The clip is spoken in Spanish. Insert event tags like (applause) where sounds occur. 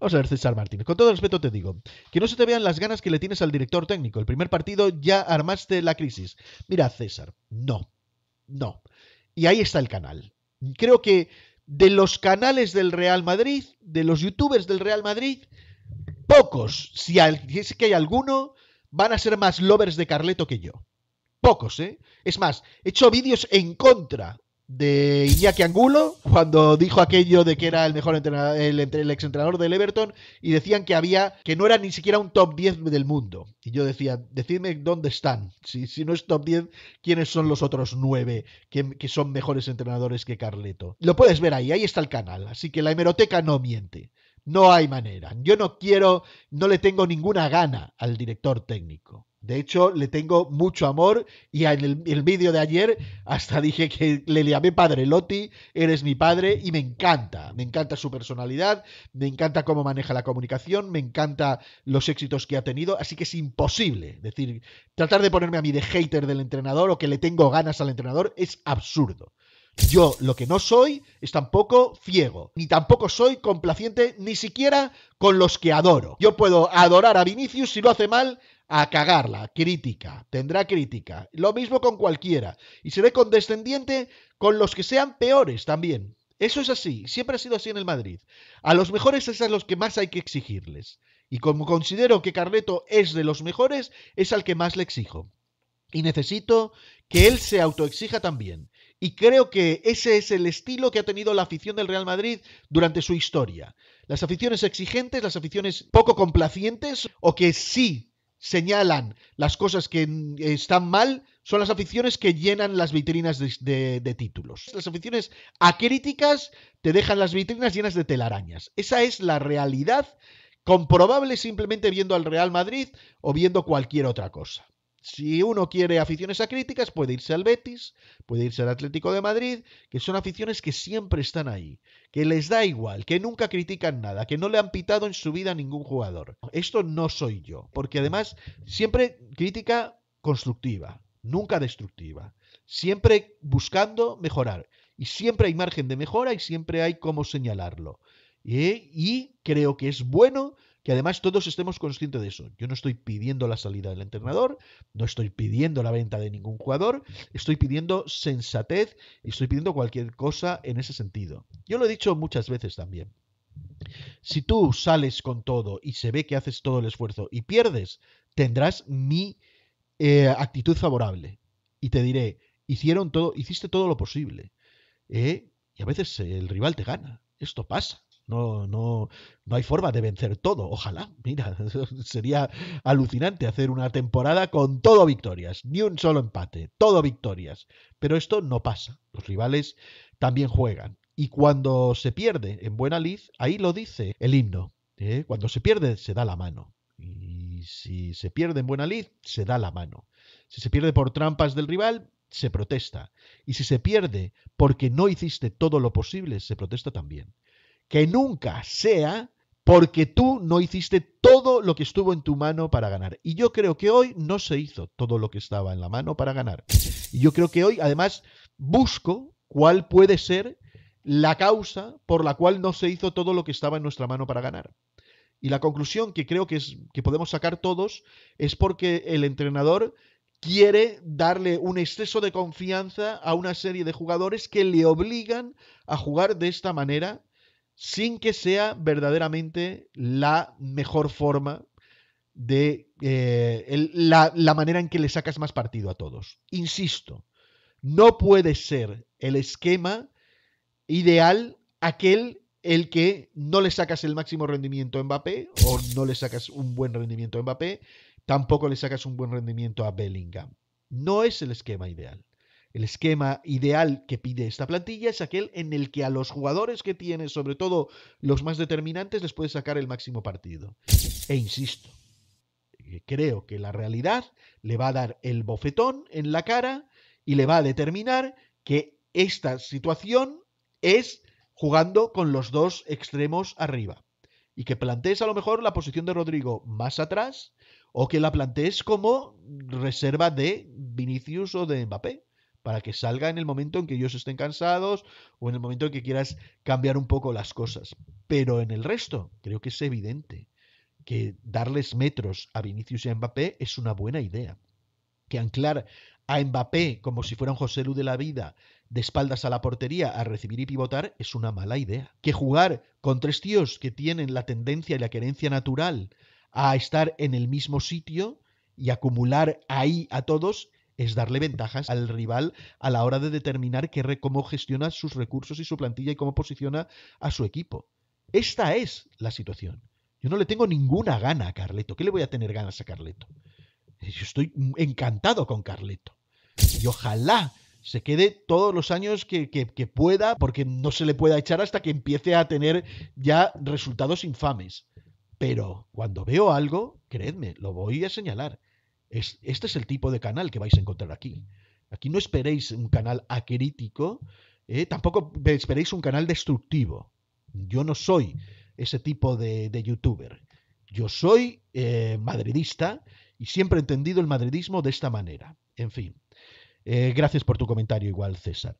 Vamos a ver, César Martínez. Con todo respeto te digo, que no se te vean las ganas que le tienes al director técnico. El primer partido ya armaste la crisis. Mira, César, no, no. Y ahí está el canal. Creo que de los canales del Real Madrid, de los youtubers del Real Madrid, pocos, si es que hay alguno, van a ser más lovers de Carleto que yo. Pocos, ¿eh? Es más, he hecho vídeos en contra de Iñaki Angulo cuando dijo aquello de que era el mejor entrenador, el, exentrenador del Everton y decían que había que no era ni siquiera un top 10 del mundo. Y yo decía, decidme dónde están. Si, si no es top 10, ¿quiénes son los otros 9 que, que, son mejores entrenadores que Carleto? Lo puedes ver ahí, ahí está el canal. Así que la hemeroteca no miente. No hay manera. Yo no quiero, no le tengo ninguna gana al director técnico. De hecho, le tengo mucho amor y en el, vídeo de ayer hasta dije que le llamé padre Lotti, eres mi padre y me encanta, me encanta su personalidad, me encanta cómo maneja la comunicación, me encanta los éxitos que ha tenido, así que es imposible decir, tratar de ponerme a mí de hater del entrenador o que le tengo ganas al entrenador es absurdo. Yo lo que no soy es tampoco ciego, ni tampoco soy complaciente ni siquiera con los que adoro. Yo puedo adorar a Vinicius si lo hace mal, a cagarla, crítica, tendrá crítica. Lo mismo con cualquiera. Y ve condescendiente con los que sean peores también. Eso es así, siempre ha sido así en el Madrid. A los mejores es a los que más hay que exigirles. Y como considero que Carleto es de los mejores, es al que más le exijo. Y necesito que él se autoexija también. Y creo que ese es el estilo que ha tenido la afición del Real Madrid durante su historia. Las aficiones exigentes, las aficiones poco complacientes o que sí señalan las cosas que están mal son las aficiones que llenan las vitrinas de, títulos. Las aficiones acríticas te dejan las vitrinas llenas de telarañas. Esa es la realidad comprobable simplemente viendo al Real Madrid o viendo cualquier otra cosa si uno quiere aficiones a críticas, puede irse al Betis, puede irse al Atlético de Madrid, que son aficiones que siempre están ahí, que les da igual, que nunca critican nada, que no le han pitado en su vida a ningún jugador. Esto no soy yo, porque además siempre crítica constructiva, nunca destructiva, siempre buscando mejorar. Y siempre hay margen de mejora y siempre hay cómo señalarlo. ¿Eh? Y creo que es bueno que además todos estemos conscientes de eso. Yo no estoy pidiendo la salida del entrenador, no estoy pidiendo la venta de ningún jugador, estoy pidiendo sensatez y estoy pidiendo cualquier cosa en ese sentido. Yo lo he dicho muchas veces también. Si tú sales con todo y se ve que haces todo el esfuerzo y pierdes, tendrás mi eh, actitud favorable. Y te diré, hicieron todo, hiciste todo lo posible. ¿eh? Y a veces el rival te gana. Esto pasa. No, no, no hay forma de vencer todo. Ojalá, mira, (laughs) sería alucinante hacer una temporada con todo victorias, ni un solo empate, todo victorias. Pero esto no pasa. Los rivales también juegan. Y cuando se pierde en buena lid, ahí lo dice el himno. ¿eh? Cuando se pierde, se da la mano. Y si se pierde en buena lid, se da la mano. Si se pierde por trampas del rival, se protesta. Y si se pierde porque no hiciste todo lo posible, se protesta también que nunca sea porque tú no hiciste todo lo que estuvo en tu mano para ganar. Y yo creo que hoy no se hizo todo lo que estaba en la mano para ganar. Y yo creo que hoy, además, busco cuál puede ser la causa por la cual no se hizo todo lo que estaba en nuestra mano para ganar. Y la conclusión que creo que, es, que podemos sacar todos es porque el entrenador quiere darle un exceso de confianza a una serie de jugadores que le obligan a jugar de esta manera sin que sea verdaderamente la mejor forma de eh, la, la manera en que le sacas más partido a todos. Insisto, no puede ser el esquema ideal aquel el que no le sacas el máximo rendimiento a Mbappé o no le sacas un buen rendimiento a Mbappé, tampoco le sacas un buen rendimiento a Bellingham. No es el esquema ideal. El esquema ideal que pide esta plantilla es aquel en el que a los jugadores que tiene, sobre todo los más determinantes, les puede sacar el máximo partido. E insisto, eh, creo que la realidad le va a dar el bofetón en la cara y le va a determinar que esta situación es jugando con los dos extremos arriba. Y que plantees a lo mejor la posición de Rodrigo más atrás o que la plantees como reserva de Vinicius o de Mbappé para que salga en el momento en que ellos estén cansados o en el momento en que quieras cambiar un poco las cosas. Pero en el resto, creo que es evidente que darles metros a Vinicius y a Mbappé es una buena idea. Que anclar a Mbappé como si fuera un José Lu de la vida, de espaldas a la portería, a recibir y pivotar, es una mala idea. Que jugar con tres tíos que tienen la tendencia y la querencia natural a estar en el mismo sitio y acumular ahí a todos es darle ventajas al rival a la hora de determinar cómo gestiona sus recursos y su plantilla y cómo posiciona a su equipo. Esta es la situación. Yo no le tengo ninguna gana a Carleto. ¿Qué le voy a tener ganas a Carleto? Yo estoy encantado con Carleto. Y ojalá se quede todos los años que, que, pueda, porque no se le pueda echar hasta que empiece a tener ya resultados infames. Pero cuando veo algo, creedme, lo voy a señalar este es el tipo de canal que vais a encontrar aquí. Aquí no esperéis un canal acrítico, eh, tampoco esperéis un canal destructivo. Yo no soy ese tipo de, youtuber. Yo soy eh, madridista y siempre he entendido el madridismo de esta manera. En fin. Eh, gracias por tu comentario igual, César.